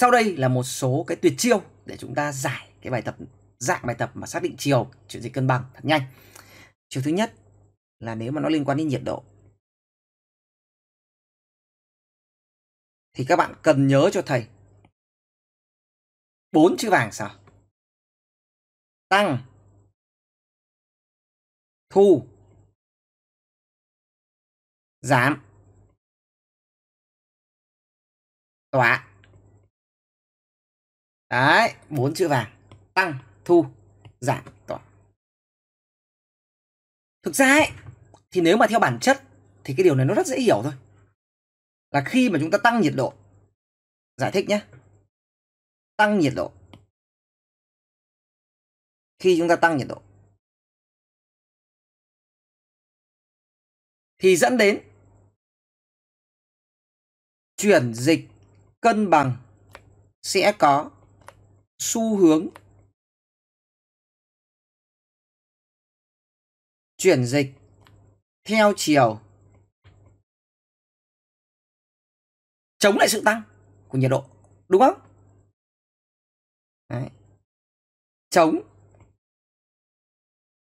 Sau đây là một số cái tuyệt chiêu để chúng ta giải cái bài tập dạng bài tập mà xác định chiều chuyển dịch cân bằng thật nhanh. Chiều thứ nhất là nếu mà nó liên quan đến nhiệt độ thì các bạn cần nhớ cho thầy bốn chữ vàng sao? Tăng thu giảm tọa đấy bốn chữ vàng tăng thu giảm tỏa thực ra ấy, thì nếu mà theo bản chất thì cái điều này nó rất dễ hiểu thôi là khi mà chúng ta tăng nhiệt độ giải thích nhé tăng nhiệt độ khi chúng ta tăng nhiệt độ thì dẫn đến chuyển dịch cân bằng sẽ có xu hướng chuyển dịch theo chiều chống lại sự tăng của nhiệt độ đúng không Đấy. chống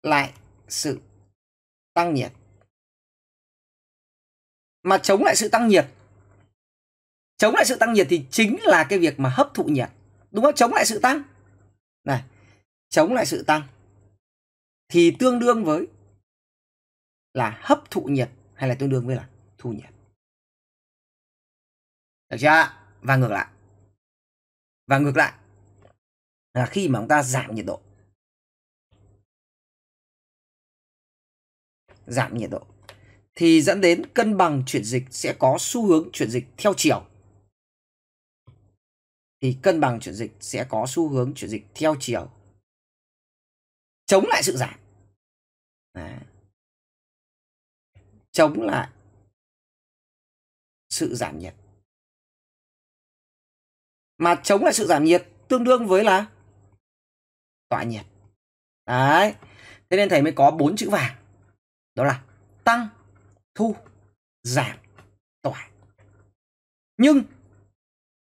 lại sự tăng nhiệt mà chống lại sự tăng nhiệt chống lại sự tăng nhiệt thì chính là cái việc mà hấp thụ nhiệt đúng không chống lại sự tăng này chống lại sự tăng thì tương đương với là hấp thụ nhiệt hay là tương đương với là thu nhiệt được chưa và ngược lại và ngược lại là khi mà chúng ta giảm nhiệt độ giảm nhiệt độ thì dẫn đến cân bằng chuyển dịch sẽ có xu hướng chuyển dịch theo chiều thì cân bằng chuyển dịch sẽ có xu hướng chuyển dịch theo chiều chống lại sự giảm à. chống lại sự giảm nhiệt mà chống lại sự giảm nhiệt tương đương với là tọa nhiệt đấy thế nên thầy mới có bốn chữ vàng đó là tăng thu giảm tỏa nhưng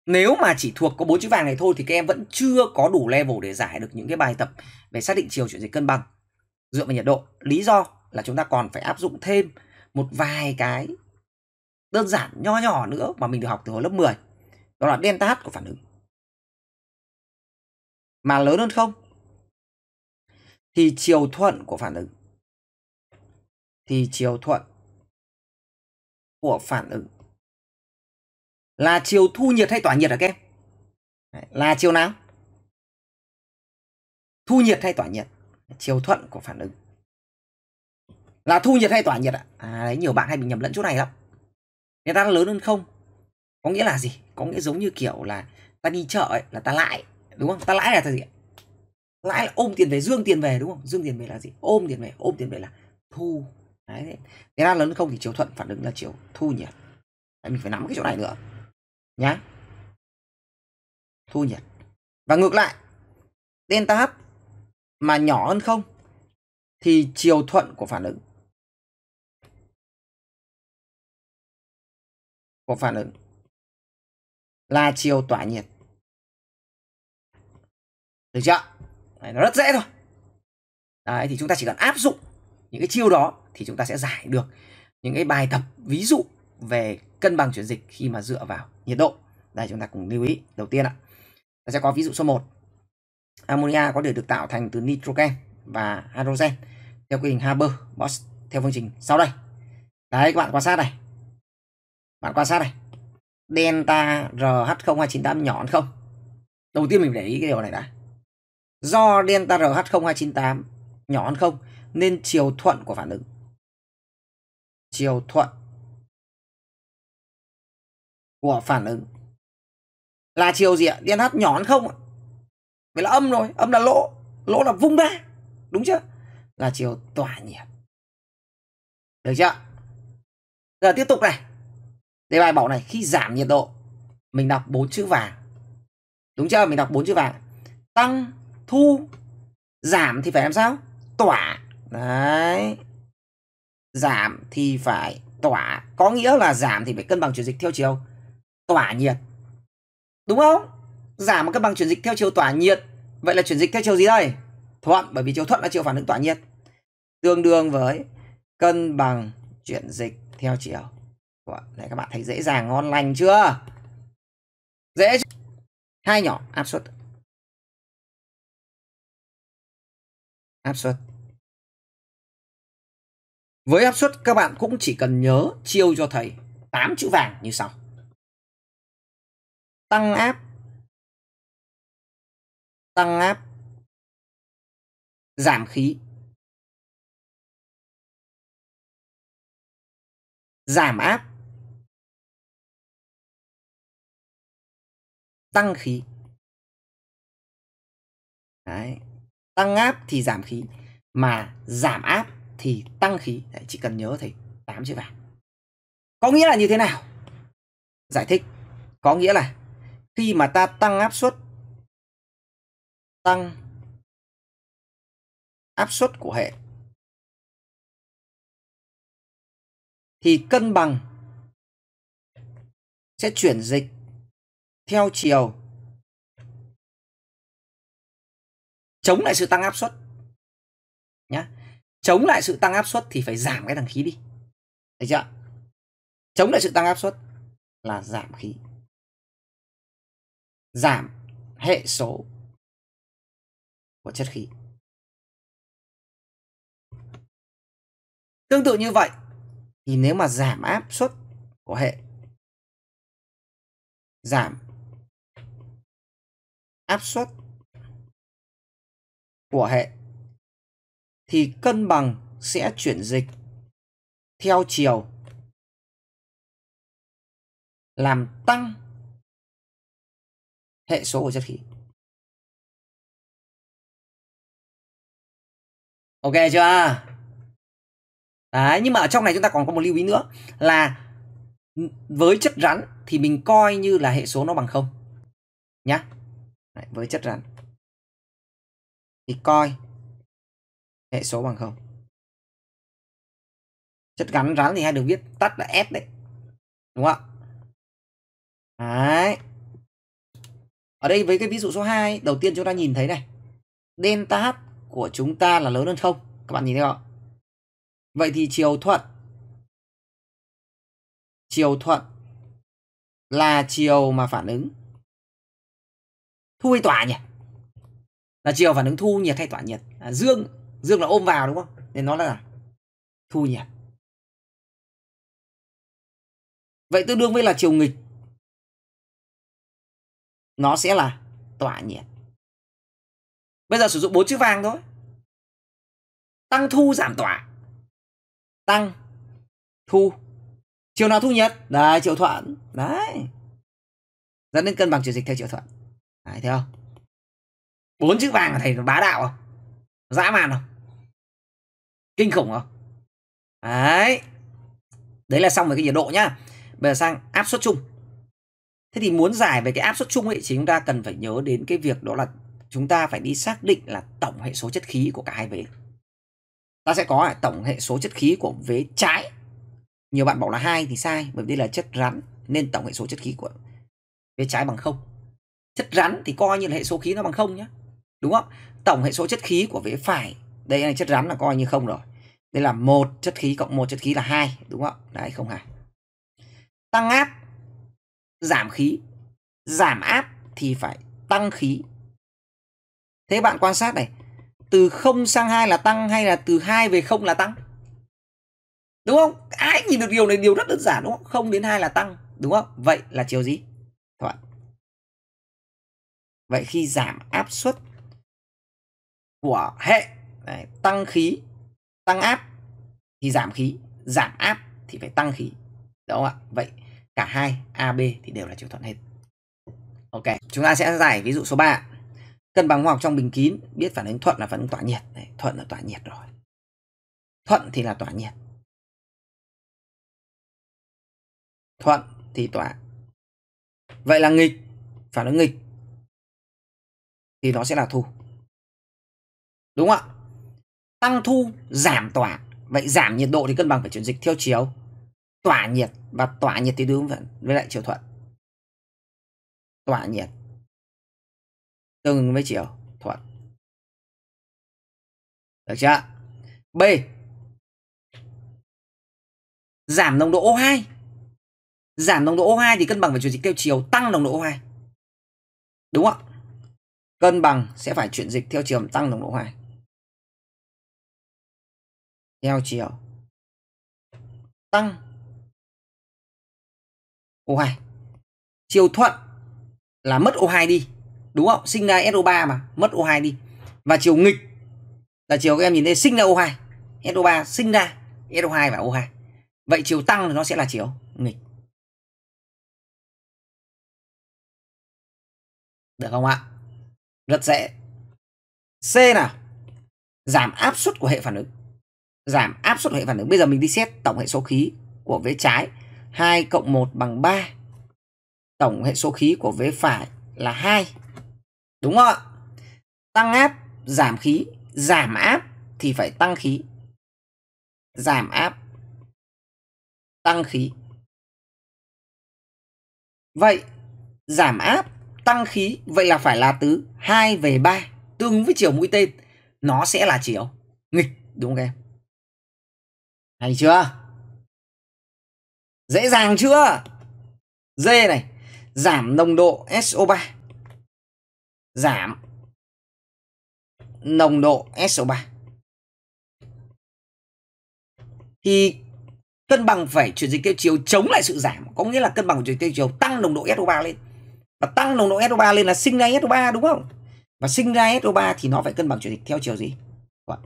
nếu mà chỉ thuộc có bốn chữ vàng này thôi thì các em vẫn chưa có đủ level để giải được những cái bài tập về xác định chiều chuyển dịch cân bằng dựa vào nhiệt độ lý do là chúng ta còn phải áp dụng thêm một vài cái đơn giản nho nhỏ nữa mà mình được học từ hồi lớp 10 đó là delta h của phản ứng mà lớn hơn không thì chiều thuận của phản ứng thì chiều thuận của phản ứng là chiều thu nhiệt hay tỏa nhiệt hả các em? là chiều nào? Thu nhiệt hay tỏa nhiệt? Chiều thuận của phản ứng. Là thu nhiệt hay tỏa nhiệt ạ? À đấy, nhiều bạn hay bị nhầm lẫn chỗ này lắm. người ta lớn hơn không? Có nghĩa là gì? Có nghĩa giống như kiểu là ta đi chợ ấy, là ta lãi, đúng không? Ta lãi là ta gì? Lãi là ôm tiền về, dương tiền về đúng không? Dương tiền về là gì? Ôm tiền về, ôm tiền về là thu. Đấy. người ta lớn hơn không thì chiều thuận phản ứng là chiều thu nhiệt. Đấy, mình phải nắm cái chỗ này nữa nhá thu nhiệt và ngược lại delta h mà nhỏ hơn không thì chiều thuận của phản ứng của phản ứng là chiều tỏa nhiệt được chưa Đấy, nó rất dễ thôi Đấy, thì chúng ta chỉ cần áp dụng những cái chiêu đó thì chúng ta sẽ giải được những cái bài tập ví dụ về cân bằng chuyển dịch khi mà dựa vào nhiệt độ. Đây chúng ta cùng lưu ý. Đầu tiên ạ, ta sẽ có ví dụ số 1. Ammonia có thể được tạo thành từ nitrogen và hydrogen theo quy trình Haber-Bosch theo phương trình sau đây. Đấy các bạn quan sát này. Bạn quan sát này. Delta RH0298 nhỏ hơn không? Đầu tiên mình để ý cái điều này đã. Do delta RH0298 nhỏ hơn không nên chiều thuận của phản ứng. Chiều thuận của phản ứng là chiều gì ạ điện hát hơn không ạ vậy là âm rồi âm là lỗ lỗ là vung ra đúng chưa là chiều tỏa nhiệt được chưa giờ tiếp tục này đề bài bảo này khi giảm nhiệt độ mình đọc bốn chữ vàng đúng chưa mình đọc bốn chữ vàng tăng thu giảm thì phải làm sao tỏa đấy giảm thì phải tỏa có nghĩa là giảm thì phải cân bằng chuyển dịch theo chiều tỏa nhiệt. Đúng không? Giảm một cân bằng chuyển dịch theo chiều tỏa nhiệt. Vậy là chuyển dịch theo chiều gì đây? Thuận, bởi vì chiều thuận là chiều phản ứng tỏa nhiệt. Tương đương với cân bằng chuyển dịch theo chiều. Này các bạn thấy dễ dàng ngon lành chưa? Dễ Hai nhỏ áp suất. Áp suất. Với áp suất các bạn cũng chỉ cần nhớ chiêu cho thầy 8 chữ vàng như sau tăng áp tăng áp giảm khí giảm áp tăng khí Đấy. tăng áp thì giảm khí mà giảm áp thì tăng khí Đấy, chỉ cần nhớ thầy tám chữ vàng có nghĩa là như thế nào giải thích có nghĩa là khi mà ta tăng áp suất tăng áp suất của hệ thì cân bằng sẽ chuyển dịch theo chiều chống lại sự tăng áp suất nhá chống lại sự tăng áp suất thì phải giảm cái thằng khí đi thấy chưa chống lại sự tăng áp suất là giảm khí giảm hệ số của chất khí. Tương tự như vậy thì nếu mà giảm áp suất của hệ giảm áp suất của hệ thì cân bằng sẽ chuyển dịch theo chiều làm tăng hệ số của chất khí ok chưa đấy nhưng mà ở trong này chúng ta còn có một lưu ý nữa là với chất rắn thì mình coi như là hệ số nó bằng không nhá đấy, với chất rắn thì coi hệ số bằng không chất gắn rắn thì hay được viết tắt là s đấy đúng không ạ ở đây với cái ví dụ số 2 đầu tiên chúng ta nhìn thấy này. Delta H của chúng ta là lớn hơn không Các bạn nhìn thấy không Vậy thì chiều thuận Chiều thuận là chiều mà phản ứng thu hay tỏa nhỉ? Là chiều phản ứng thu nhiệt hay tỏa nhiệt? À, dương, dương là ôm vào đúng không? Nên nó là thu nhiệt. Vậy tương đương với là chiều nghịch nó sẽ là tỏa nhiệt. Bây giờ sử dụng bốn chữ vàng thôi. Tăng thu giảm tỏa. Tăng thu. Chiều nào thu nhiệt? Đấy, chiều thuận. Đấy. Dẫn đến cân bằng chuyển dịch theo chiều thuận. Đấy, thấy không? Bốn chữ vàng là thầy bá đạo không? Dã man không? Kinh khủng không? Đấy. Đấy là xong về cái nhiệt độ nhá. Bây giờ sang áp suất chung. Thế thì muốn giải về cái áp suất chung ấy thì chúng ta cần phải nhớ đến cái việc đó là chúng ta phải đi xác định là tổng hệ số chất khí của cả hai vế. Ta sẽ có à, tổng hệ số chất khí của vế trái. Nhiều bạn bảo là hai thì sai bởi vì đây là chất rắn nên tổng hệ số chất khí của vế trái bằng không. Chất rắn thì coi như là hệ số khí nó bằng không nhé. Đúng không? Tổng hệ số chất khí của vế phải đây là chất rắn là coi như không rồi. Đây là một chất khí cộng một chất khí là hai đúng không? Đấy không hả? Tăng áp giảm khí giảm áp thì phải tăng khí thế bạn quan sát này từ 0 sang 2 là tăng hay là từ 2 về 0 là tăng đúng không ai nhìn được điều này điều rất đơn giản đúng không 0 đến 2 là tăng đúng không vậy là chiều gì thuận vậy khi giảm áp suất của hệ này, tăng khí tăng áp thì giảm khí giảm áp thì phải tăng khí đúng không ạ vậy cả hai AB thì đều là chiều thuận hết. Ok, chúng ta sẽ giải ví dụ số 3. Cân bằng hóa học trong bình kín, biết phản ứng thuận là phản ứng tỏa nhiệt. Đấy, thuận là tỏa nhiệt rồi. Thuận thì là tỏa nhiệt. Thuận thì tỏa. Vậy là nghịch, phản ứng nghịch thì nó sẽ là thu. Đúng không ạ? Tăng thu, giảm tỏa. Vậy giảm nhiệt độ thì cân bằng phải chuyển dịch theo chiều tỏa nhiệt và tỏa nhiệt thì đúng vẫn với lại chiều thuận tỏa nhiệt tương với chiều thuận được chưa b giảm nồng độ O2 giảm nồng độ O2 thì cân bằng phải chuyển dịch theo chiều tăng nồng độ O2 đúng không cân bằng sẽ phải chuyển dịch theo chiều tăng nồng độ O2 theo chiều tăng O2 chiều thuận là mất O2 đi đúng không sinh ra SO3 mà mất O2 đi và chiều nghịch là chiều các em nhìn thấy sinh ra O2 SO3 sinh ra SO2 và O2 vậy chiều tăng thì nó sẽ là chiều nghịch được không ạ rất dễ C nào giảm áp suất của hệ phản ứng giảm áp suất hệ phản ứng bây giờ mình đi xét tổng hệ số khí của vế trái 2 cộng 1 bằng 3. Tổng hệ số khí của vế phải là 2. Đúng không ạ? Tăng áp, giảm khí, giảm áp thì phải tăng khí. Giảm áp, tăng khí. Vậy, giảm áp, tăng khí, vậy là phải là tứ 2 về 3, tương ứng với chiều mũi tên. Nó sẽ là chiều nghịch, đúng không em? Hay chưa? Dễ dàng chưa? D này, giảm nồng độ SO3. Giảm nồng độ SO3. Thì cân bằng phải chuyển dịch tiêu chiều chống lại sự giảm, có nghĩa là cân bằng chuyển dịch tiêu chiều tăng nồng độ SO3 lên. Và tăng nồng độ SO3 lên là sinh ra SO3 đúng không? Và sinh ra SO3 thì nó phải cân bằng chuyển dịch theo chiều gì? Vâng.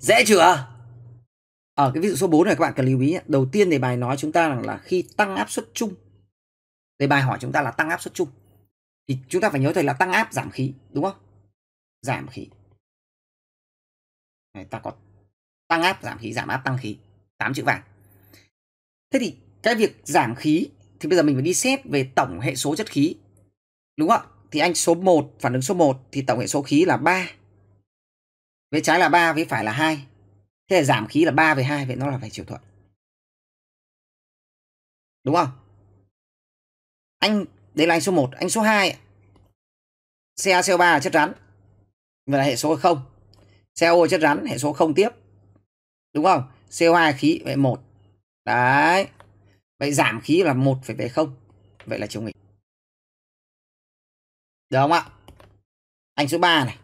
Dễ chưa? ở ờ. cái ví dụ số 4 này các bạn cần lưu ý nhé. đầu tiên đề bài nói chúng ta rằng là khi tăng áp suất chung đề bài hỏi chúng ta là tăng áp suất chung thì chúng ta phải nhớ thầy là tăng áp giảm khí đúng không giảm khí này, ta có tăng áp giảm khí giảm áp tăng khí tám chữ vàng thế thì cái việc giảm khí thì bây giờ mình phải đi xét về tổng hệ số chất khí đúng không thì anh số 1 phản ứng số 1 thì tổng hệ số khí là 3 vế trái là 3 vế phải là 2 Thế là giảm khí là 3 về 2 Vậy nó là phải chiều thuận Đúng không Anh Đấy là anh số 1 Anh số 2 Xe CO3 là chất rắn vậy là hệ số 0 CO chất rắn hệ số 0 tiếp Đúng không CO2 khí vậy 1 Đấy Vậy giảm khí là 1 phải về 0 Vậy là chiều nghịch Được không ạ Anh số 3 này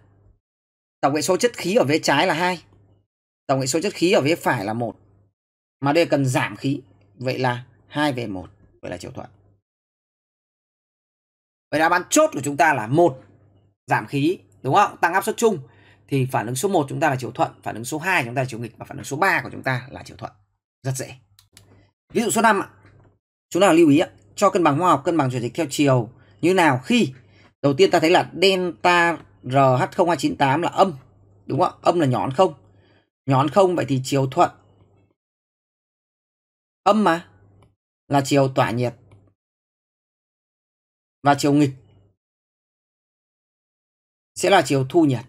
Tổng hệ số chất khí ở vế trái là 2 Tổng hệ số chất khí ở phía phải là một Mà đây cần giảm khí Vậy là hai về một Vậy là chiều thuận Vậy đáp án chốt của chúng ta là một Giảm khí đúng không? Tăng áp suất chung thì phản ứng số 1 chúng ta là chiều thuận, phản ứng số 2 chúng ta là chiều nghịch và phản ứng số 3 của chúng ta là chiều thuận. Rất dễ. Ví dụ số 5 ạ. Chúng ta lưu ý ạ, cho cân bằng hóa học cân bằng chuyển dịch theo chiều như nào khi đầu tiên ta thấy là delta RH0298 là âm, đúng không Âm là nhỏ hơn không Nhón không vậy thì chiều thuận. Âm mà, là chiều tỏa nhiệt. Và chiều nghịch sẽ là chiều thu nhiệt.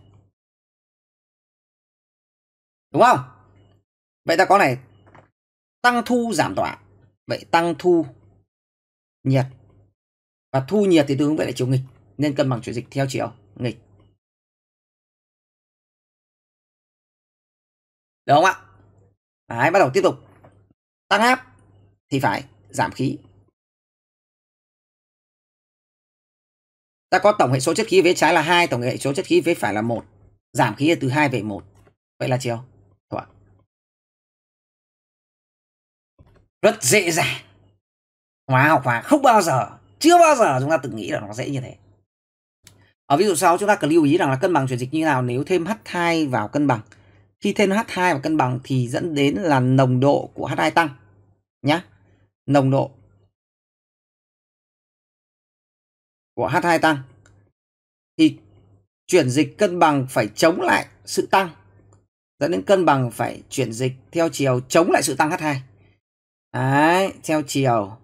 Đúng không? Vậy ta có này tăng thu giảm tỏa. Vậy tăng thu nhiệt. Và thu nhiệt thì tương ứng với lại chiều nghịch. Nên cân bằng chuyển dịch theo chiều nghịch. Được không ạ? Đấy, bắt đầu tiếp tục. Tăng áp thì phải giảm khí. Ta có tổng hệ số chất khí vế trái là 2, tổng hệ số chất khí vế phải là 1. Giảm khí từ 2 về 1. Vậy là chiều. Thuận. Rất dễ dàng. Hóa học hóa không bao giờ, chưa bao giờ chúng ta từng nghĩ là nó dễ như thế. Ở ví dụ sau chúng ta cần lưu ý rằng là cân bằng chuyển dịch như nào nếu thêm H2 vào cân bằng khi thêm H2 vào cân bằng thì dẫn đến là nồng độ của H2 tăng nhá. Nồng độ của H2 tăng thì chuyển dịch cân bằng phải chống lại sự tăng dẫn đến cân bằng phải chuyển dịch theo chiều chống lại sự tăng H2. Đấy, theo chiều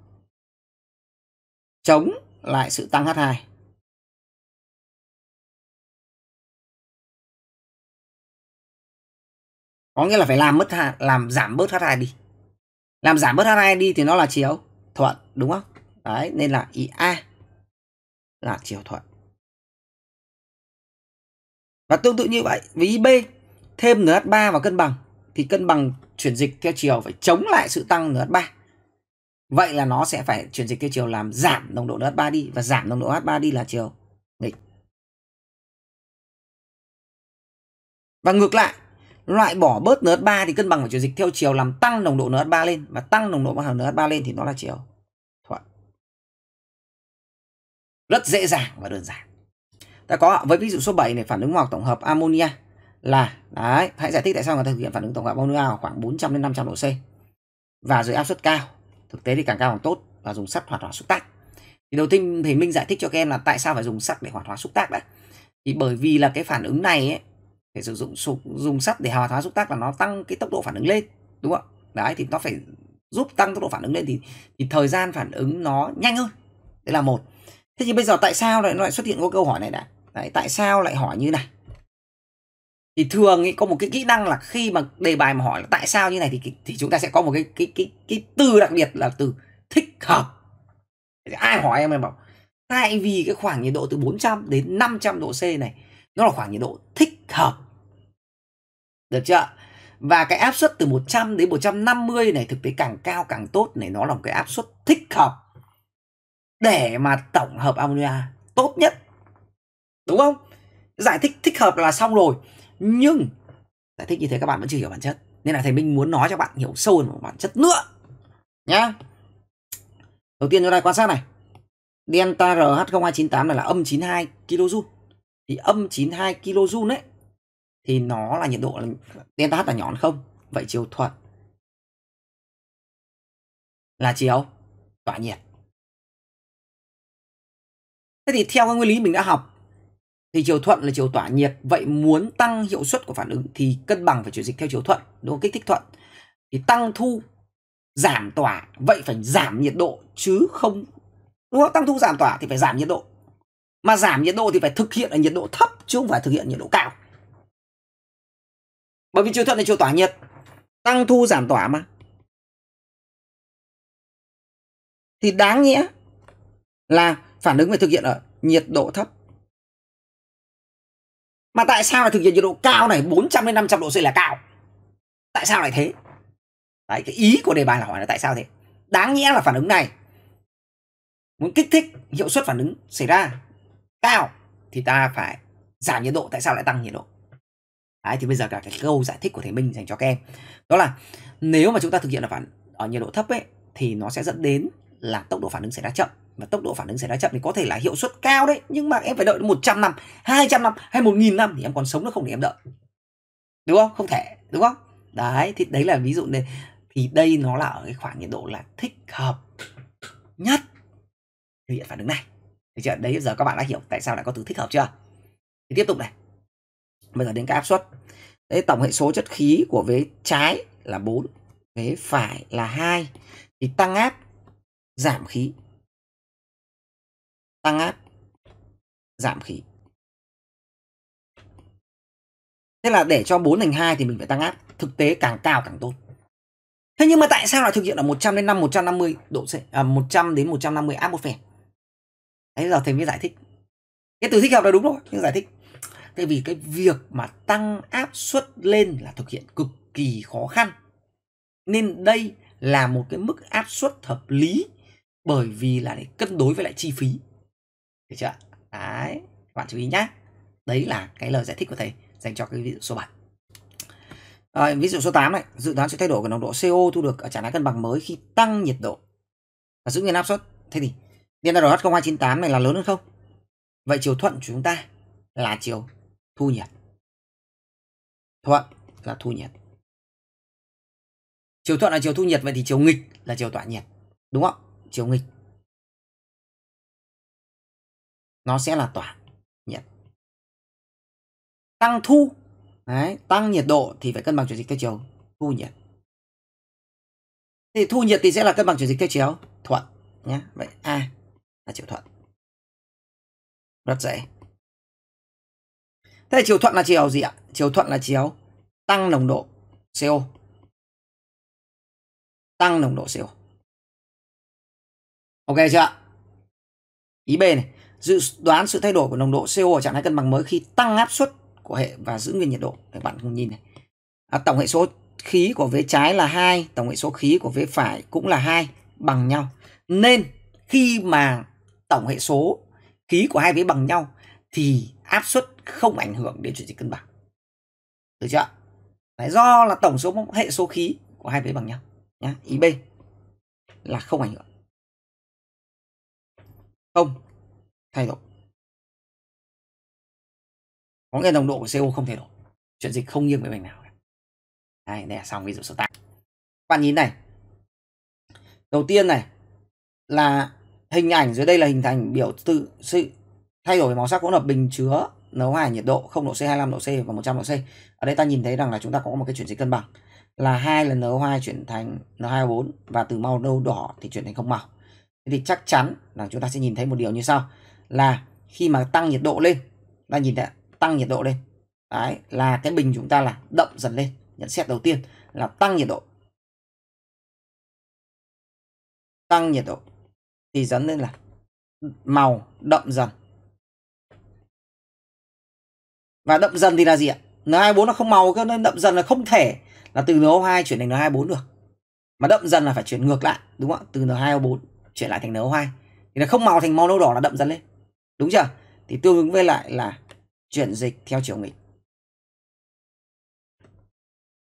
chống lại sự tăng H2. có nghĩa là phải làm mất hạ làm giảm bớt h2 đi làm giảm bớt h2 đi thì nó là chiều thuận đúng không đấy nên là ý a là chiều thuận và tương tự như vậy với ý b thêm nh3 vào cân bằng thì cân bằng chuyển dịch theo chiều phải chống lại sự tăng nh3 vậy là nó sẽ phải chuyển dịch theo chiều làm giảm nồng độ nh3 đi và giảm nồng độ h3 đi là chiều nghịch và ngược lại loại bỏ bớt NH3 thì cân bằng của chuyển dịch theo chiều làm tăng nồng độ NH3 lên và tăng nồng độ NH3 lên thì nó là chiều thuận. Rất dễ dàng và đơn giản. Ta có với ví dụ số 7 này phản ứng hóa học tổng hợp ammonia là đấy, hãy giải thích tại sao người ta thực hiện phản ứng tổng hợp ammonia ở khoảng 400 đến 500 độ C và dưới áp suất cao. Thực tế thì càng cao càng tốt và dùng sắt hoạt hóa xúc tác. Thì đầu tiên thì Minh giải thích cho các em là tại sao phải dùng sắt để hoạt hóa xúc tác đấy. Thì bởi vì là cái phản ứng này ấy, phải sử dụng sụp dùng sắt để hòa hóa xúc tác là nó tăng cái tốc độ phản ứng lên đúng không đấy thì nó phải giúp tăng tốc độ phản ứng lên thì thì thời gian phản ứng nó nhanh hơn đấy là một thế thì bây giờ tại sao lại nó lại xuất hiện có câu hỏi này đã đấy, tại sao lại hỏi như này thì thường ý, có một cái kỹ năng là khi mà đề bài mà hỏi là tại sao như này thì thì chúng ta sẽ có một cái cái cái cái từ đặc biệt là từ thích hợp ai hỏi em em bảo tại vì cái khoảng nhiệt độ từ 400 đến 500 độ C này nó là khoảng nhiệt độ thích hợp được chưa và cái áp suất từ 100 đến 150 này thực tế càng cao càng tốt này nó là một cái áp suất thích hợp để mà tổng hợp ammonia tốt nhất đúng không giải thích thích hợp là xong rồi nhưng giải thích như thế các bạn vẫn chưa hiểu bản chất nên là thầy minh muốn nói cho bạn hiểu sâu hơn một bản chất nữa nhá đầu tiên chúng ta quan sát này delta rh 0298 này là âm 92 kJ thì âm 92 kJ đấy thì nó là nhiệt độ là delta H là nhỏ không vậy chiều thuận là chiều tỏa nhiệt thế thì theo cái nguyên lý mình đã học thì chiều thuận là chiều tỏa nhiệt vậy muốn tăng hiệu suất của phản ứng thì cân bằng phải chuyển dịch theo chiều thuận đúng không kích thích thuận thì tăng thu giảm tỏa vậy phải giảm nhiệt độ chứ không đúng không tăng thu giảm tỏa thì phải giảm nhiệt độ mà giảm nhiệt độ thì phải thực hiện ở nhiệt độ thấp chứ không phải thực hiện nhiệt độ cao bởi vì chiều thuận là chiều tỏa nhiệt tăng thu giảm tỏa mà thì đáng nghĩa là phản ứng phải thực hiện ở nhiệt độ thấp mà tại sao lại thực hiện nhiệt độ cao này 400 đến 500 độ C là cao tại sao lại thế Đấy, cái ý của đề bài là hỏi là tại sao thế đáng nghĩa là phản ứng này muốn kích thích hiệu suất phản ứng xảy ra cao thì ta phải giảm nhiệt độ tại sao lại tăng nhiệt độ Đấy, thì bây giờ cả cái câu giải thích của thầy Minh dành cho các em đó là nếu mà chúng ta thực hiện ở phản ở ờ, nhiệt độ thấp ấy thì nó sẽ dẫn đến là tốc độ phản ứng xảy ra chậm và tốc độ phản ứng xảy ra chậm thì có thể là hiệu suất cao đấy nhưng mà em phải đợi 100 năm 200 năm hay 1.000 năm thì em còn sống nữa không để em đợi đúng không không thể đúng không đấy thì đấy là ví dụ này thì đây nó là ở cái khoảng nhiệt độ là thích hợp nhất thực hiện phản ứng này thì chưa? đấy giờ các bạn đã hiểu tại sao lại có từ thích hợp chưa thì tiếp tục này bây giờ đến cái áp suất đấy tổng hệ số chất khí của vế trái là 4 vế phải là 2 thì tăng áp giảm khí tăng áp giảm khí thế là để cho 4 thành 2 thì mình phải tăng áp thực tế càng cao càng tốt thế nhưng mà tại sao lại thực hiện ở 100 đến 5 150 độ C à, 100 đến 150 atmosphere đấy giờ thầy mới giải thích cái từ thích hợp là đúng rồi nhưng giải thích tại vì cái việc mà tăng áp suất lên là thực hiện cực kỳ khó khăn nên đây là một cái mức áp suất hợp lý bởi vì là để cân đối với lại chi phí được chưa đấy các bạn chú ý nhé đấy là cái lời giải thích của thầy dành cho cái ví dụ số 7 à, ví dụ số 8 này dự đoán sự thay đổi của nồng độ CO thu được ở trạng thái cân bằng mới khi tăng nhiệt độ và giữ nguyên áp suất thế thì điện ROH 0298 này là lớn hơn không vậy chiều thuận của chúng ta là chiều thu nhiệt thuận là thu nhiệt chiều thuận là chiều thu nhiệt vậy thì chiều nghịch là chiều tọa nhiệt đúng không chiều nghịch nó sẽ là tỏa nhiệt tăng thu Đấy, tăng nhiệt độ thì phải cân bằng chuyển dịch theo chiều thu nhiệt thì thu nhiệt thì sẽ là cân bằng chuyển dịch theo chiều thuận nhé vậy a là chiều thuận rất dễ Thế chiều thuận là chiều gì ạ? Chiều thuận là chiều tăng nồng độ CO. Tăng nồng độ CO. Ok chưa Ý B này, dự đoán sự thay đổi của nồng độ CO ở trạng thái cân bằng mới khi tăng áp suất của hệ và giữ nguyên nhiệt độ. Các bạn cùng nhìn này. À, tổng hệ số khí của vế trái là 2, tổng hệ số khí của vế phải cũng là 2 bằng nhau. Nên khi mà tổng hệ số khí của hai vế bằng nhau thì áp suất không ảnh hưởng đến chuyển dịch cân bằng được chưa Đấy, do là tổng số hệ số khí của hai bên bằng nhau nhá ý b là không ảnh hưởng không thay đổi có nghĩa nồng độ của CO không thay đổi Chuyển dịch không nghiêng về bên nào Đấy, đây là xong ví dụ số 8 bạn nhìn này đầu tiên này là hình ảnh dưới đây là hình thành biểu tự sự thay đổi màu sắc hỗn hợp bình chứa nấu hài nhiệt độ 0 độ C, 25 độ C và 100 độ C. Ở đây ta nhìn thấy rằng là chúng ta có một cái chuyển dịch cân bằng là hai lần NO2 chuyển thành n 2 o và từ màu nâu đỏ thì chuyển thành không màu. Thế thì chắc chắn là chúng ta sẽ nhìn thấy một điều như sau là khi mà tăng nhiệt độ lên, ta nhìn thấy tăng nhiệt độ lên. Đấy, là cái bình chúng ta là đậm dần lên. Nhận xét đầu tiên là tăng nhiệt độ. Tăng nhiệt độ thì dẫn lên là màu đậm dần và đậm dần thì là gì ạ N24 nó không màu cơ nên đậm dần là không thể là từ NO2 chuyển thành N24 được mà đậm dần là phải chuyển ngược lại đúng không ạ từ N2O4 chuyển lại thành NO2 thì nó không màu thành màu nâu đỏ là đậm dần lên đúng chưa thì tương ứng với lại là chuyển dịch theo chiều nghịch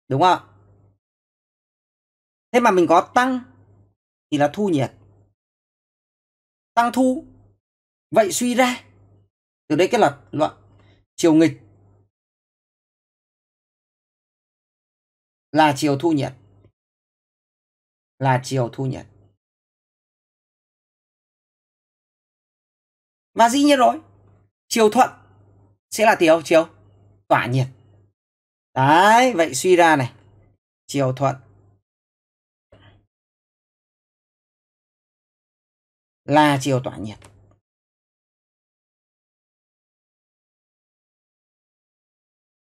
đúng không ạ thế mà mình có tăng thì là thu nhiệt tăng thu vậy suy ra từ đây cái luật luận chiều nghịch là chiều thu nhiệt là chiều thu nhiệt và dĩ nhiên rồi chiều thuận sẽ là tiểu chiều tỏa nhiệt đấy vậy suy ra này chiều thuận là chiều tỏa nhiệt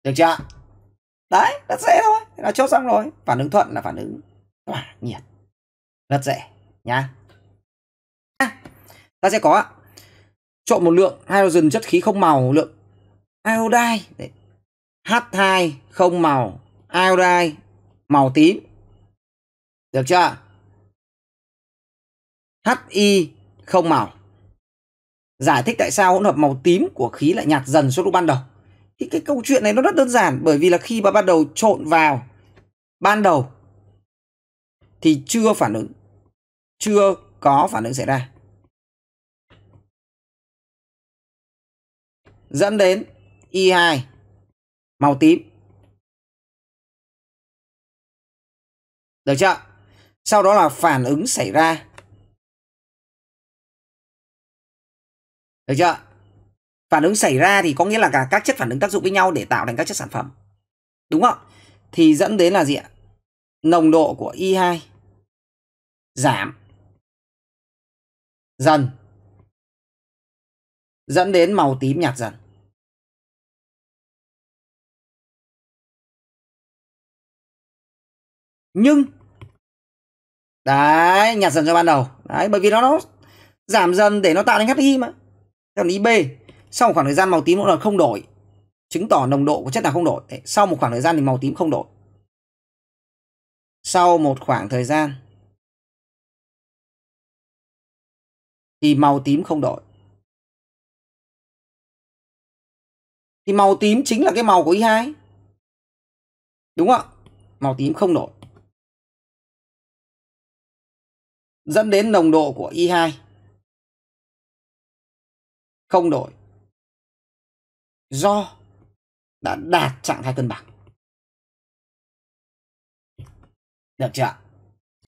được chưa đấy rất dễ thôi là chốt xong rồi phản ứng thuận là phản ứng tỏa nhiệt rất dễ nhá à, ta sẽ có trộn một lượng hydrogen chất khí không màu lượng iodide H2 không màu iodide màu tím được chưa HI không màu giải thích tại sao hỗn hợp màu tím của khí lại nhạt dần số lúc ban đầu thì cái câu chuyện này nó rất đơn giản bởi vì là khi mà bắt đầu trộn vào ban đầu thì chưa phản ứng chưa có phản ứng xảy ra dẫn đến Y2 màu tím. Được chưa? Sau đó là phản ứng xảy ra. Được chưa? phản ứng xảy ra thì có nghĩa là cả các chất phản ứng tác dụng với nhau để tạo thành các chất sản phẩm đúng không thì dẫn đến là gì ạ nồng độ của Y2 giảm dần dẫn đến màu tím nhạt dần nhưng đấy nhạt dần cho ban đầu đấy bởi vì nó, nó giảm dần để nó tạo thành HI mà theo còn b sau một khoảng thời gian màu tím là không đổi chứng tỏ nồng độ của chất nào không đổi sau một khoảng thời gian thì màu tím không đổi sau một khoảng thời gian thì màu tím không đổi thì màu tím chính là cái màu của Y2 đúng không màu tím không đổi dẫn đến nồng độ của Y2 không đổi do đã đạt trạng thái cân bằng được chưa